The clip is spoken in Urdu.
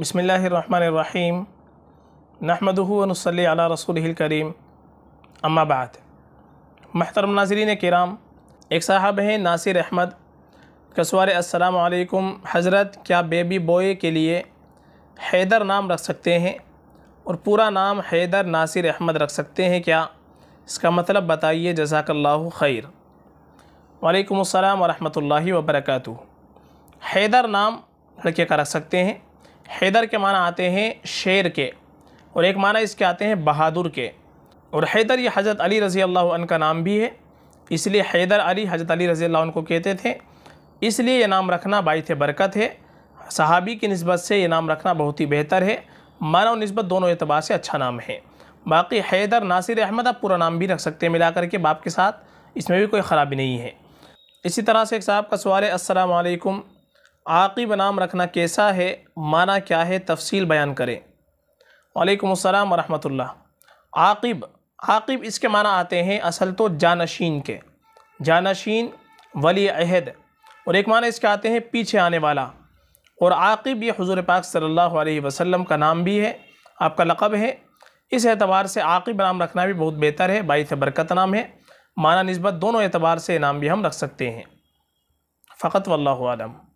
بسم اللہ الرحمن الرحیم نحمد نصلی علی رسول الکریم بعد محترم ناظرین کرام ایک صاحب ہیں ناصر احمد کسوار السلام علیکم حضرت کیا بیبی بوائے کے لیے حیدر نام رکھ سکتے ہیں اور پورا نام حیدر ناصر احمد رکھ سکتے ہیں کیا اس کا مطلب بتائیے جزاک اللہ خیر وعلیکم السلام ورحمۃ اللہ وبرکاتہ حیدر نام لڑکے کا رکھ سکتے ہیں حیدر کے معنی آتے ہیں شیر کے اور ایک معنی اس کے آتے ہیں بہادر کے اور حیدر یہ حضرت علی رضی اللہ عنہ کا نام بھی ہے اس لیے حیدر علی حضرت علی رضی اللہ عنہ کو کہتے تھے اس لیے یہ نام رکھنا باعث برکت ہے صحابی کی نسبت سے یہ نام رکھنا بہت ہی بہتر ہے و نسبت دونوں اعتبار سے اچھا نام ہے باقی حیدر ناصر احمد آپ پورا نام بھی رکھ سکتے ہیں ملا کر کے باپ کے ساتھ اس میں بھی کوئی خرابی نہیں ہے اسی طرح سے ایک صاحب کا سوال ہے السلام علیکم عاقب نام رکھنا کیسا ہے معنی کیا ہے تفصیل بیان کریں وعلیکم السلام ورحمۃ اللہ عاقب عاقب اس کے معنی آتے ہیں اصل تو جانشین کے جانشین ولی عہد اور ایک معنی اس کے آتے ہیں پیچھے آنے والا اور عاقب یہ حضور پاک صلی اللہ علیہ وسلم کا نام بھی ہے آپ کا لقب ہے اس اعتبار سے عاقب نام رکھنا بھی بہت بہتر ہے باعث برکت نام ہے معنی نسبت دونوں اعتبار سے نام بھی ہم رکھ سکتے ہیں فقط واللہ اللہ عالم